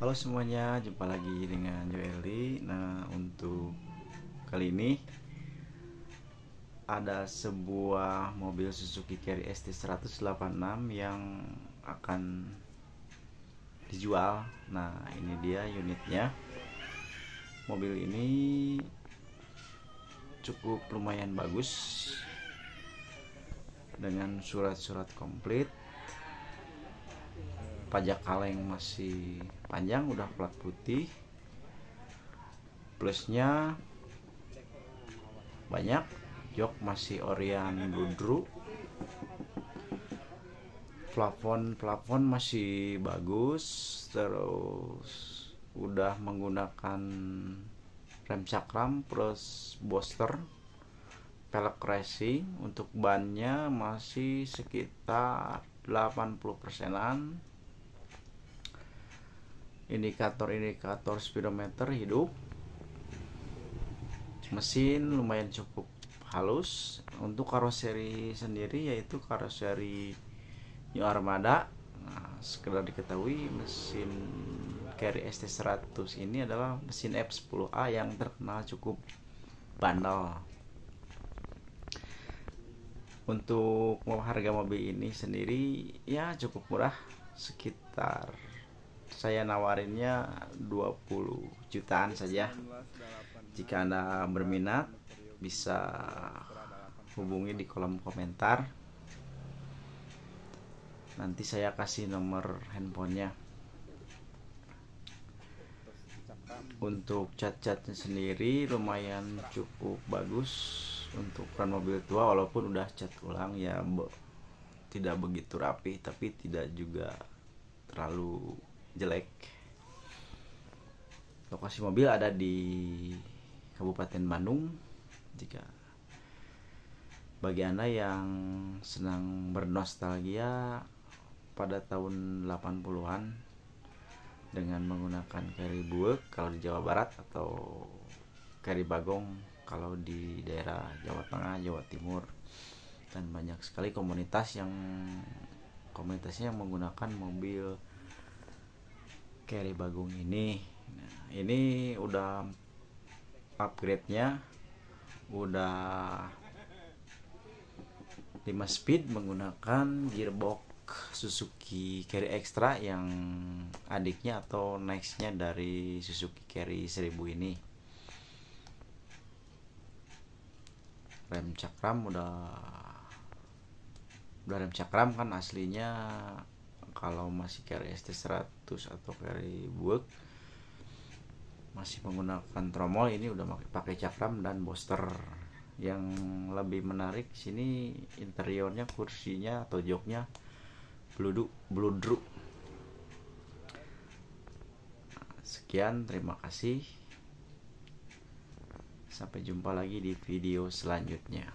Halo semuanya, jumpa lagi dengan Joeli. Nah, untuk kali ini ada sebuah mobil Suzuki Carry ST186 yang akan dijual. Nah, ini dia unitnya. Mobil ini cukup lumayan bagus dengan surat-surat komplit. Pajak kaleng masih panjang udah plat putih plusnya banyak jok masih orian ludru plafon plafon masih bagus terus udah menggunakan rem cakram plus booster pelek racing untuk bannya masih sekitar 80 persenan indikator-indikator speedometer hidup mesin lumayan cukup halus untuk karoseri sendiri yaitu karoseri New Armada nah, sekedar diketahui mesin carry ST100 ini adalah mesin F10A yang terkenal cukup bandel untuk harga mobil ini sendiri ya cukup murah sekitar saya nawarinnya 20 jutaan saja jika anda berminat bisa hubungi di kolom komentar nanti saya kasih nomor handphonenya untuk cat-catnya sendiri lumayan cukup bagus untuk ukuran mobil tua walaupun udah cat ulang ya be tidak begitu rapi tapi tidak juga terlalu jelek lokasi mobil ada di Kabupaten Bandung jika bagi anda yang senang bernostalgia pada tahun 80-an dengan menggunakan kari buek kalau di Jawa Barat atau kari bagong kalau di daerah Jawa Tengah, Jawa Timur dan banyak sekali komunitas yang komunitasnya yang menggunakan mobil carry Bagong ini nah, ini udah upgrade nya udah 5 speed menggunakan gearbox Suzuki Carry Extra yang adiknya atau next nya dari Suzuki Carry 1000 ini rem cakram udah udah rem cakram kan aslinya kalau masih carry ST100 atau carry buek masih menggunakan tromol ini udah pakai cakram dan booster. yang lebih menarik sini interiornya kursinya atau joknya bluduk bludru sekian terima kasih sampai jumpa lagi di video selanjutnya